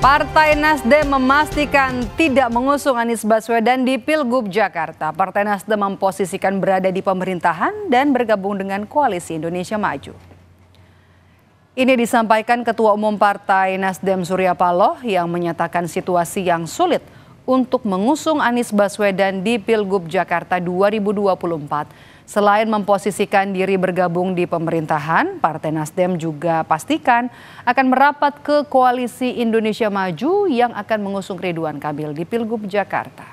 Partai Nasdem memastikan tidak mengusung Anies Baswedan di Pilgub Jakarta. Partai Nasdem memposisikan berada di pemerintahan dan bergabung dengan Koalisi Indonesia Maju. Ini disampaikan Ketua Umum Partai Nasdem Surya Paloh yang menyatakan situasi yang sulit untuk mengusung Anies Baswedan di Pilgub Jakarta 2024. Selain memposisikan diri bergabung di pemerintahan, Partai Nasdem juga pastikan akan merapat ke Koalisi Indonesia Maju yang akan mengusung Ridwan Kamil di Pilgub Jakarta.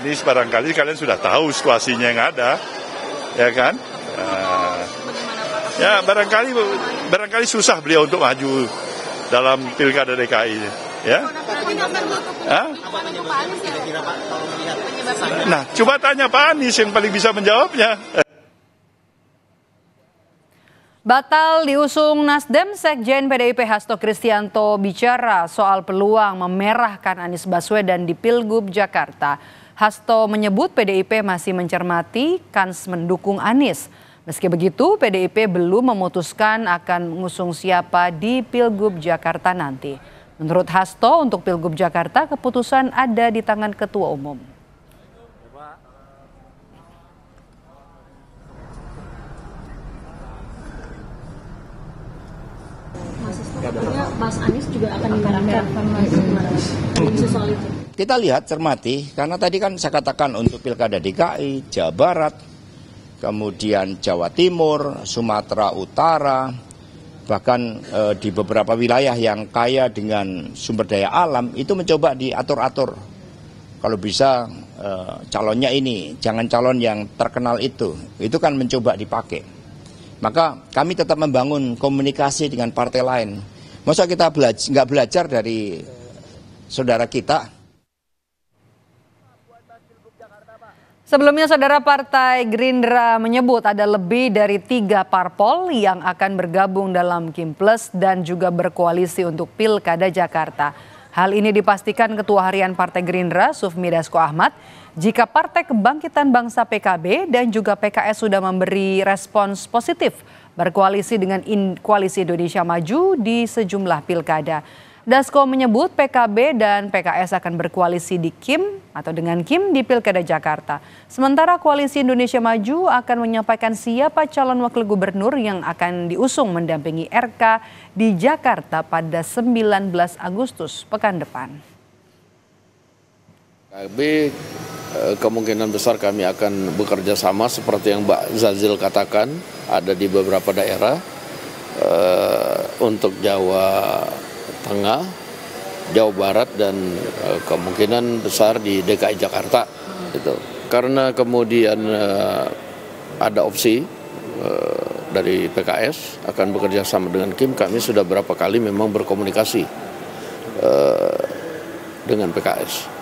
Ini barangkali kalian sudah tahu situasinya yang ada, ya kan? Eh, ya barangkali barangkali susah beliau untuk maju dalam pilkada DKI. Ya. Hah? Nah, coba tanya Pak Anies yang paling bisa menjawabnya. Batal diusung Nasdem, Sekjen PDIP Hasto Kristianto bicara soal peluang memerahkan Anies Baswedan di Pilgub Jakarta. Hasto menyebut PDIP masih mencermati kans mendukung Anies. Meski begitu, PDIP belum memutuskan akan mengusung siapa di Pilgub Jakarta nanti. Menurut Hasto, untuk Pilgub Jakarta, keputusan ada di tangan Ketua Umum. Mas Anies juga akan Kita lihat, cermati, karena tadi kan saya katakan untuk Pilkada DKI, Jawa Barat, kemudian Jawa Timur, Sumatera Utara, bahkan e, di beberapa wilayah yang kaya dengan sumber daya alam itu mencoba diatur-atur. Kalau bisa e, calonnya ini, jangan calon yang terkenal itu. Itu kan mencoba dipakai. Maka kami tetap membangun komunikasi dengan partai lain. Masa kita belajar, nggak belajar dari saudara kita Sebelumnya saudara Partai Gerindra menyebut ada lebih dari tiga parpol yang akan bergabung dalam Kim Plus dan juga berkoalisi untuk Pilkada Jakarta. Hal ini dipastikan Ketua Harian Partai Gerindra Sufmi Dasko Ahmad jika Partai Kebangkitan Bangsa PKB dan juga PKS sudah memberi respons positif berkoalisi dengan Koalisi Indonesia Maju di sejumlah pilkada. Dasko menyebut PKB dan PKS akan berkoalisi di Kim atau dengan Kim di Pilkada Jakarta. Sementara Koalisi Indonesia Maju akan menyampaikan siapa calon wakil gubernur yang akan diusung mendampingi RK di Jakarta pada 19 Agustus pekan depan. PKB eh, kemungkinan besar kami akan bekerja sama seperti yang Mbak Zazil katakan ada di beberapa daerah eh, untuk Jawa Tengah, Jawa Barat dan eh, kemungkinan besar di DKI Jakarta gitu. Karena kemudian eh, ada opsi eh, dari PKS akan bekerja sama dengan Kim, kami sudah berapa kali memang berkomunikasi dengan PKS.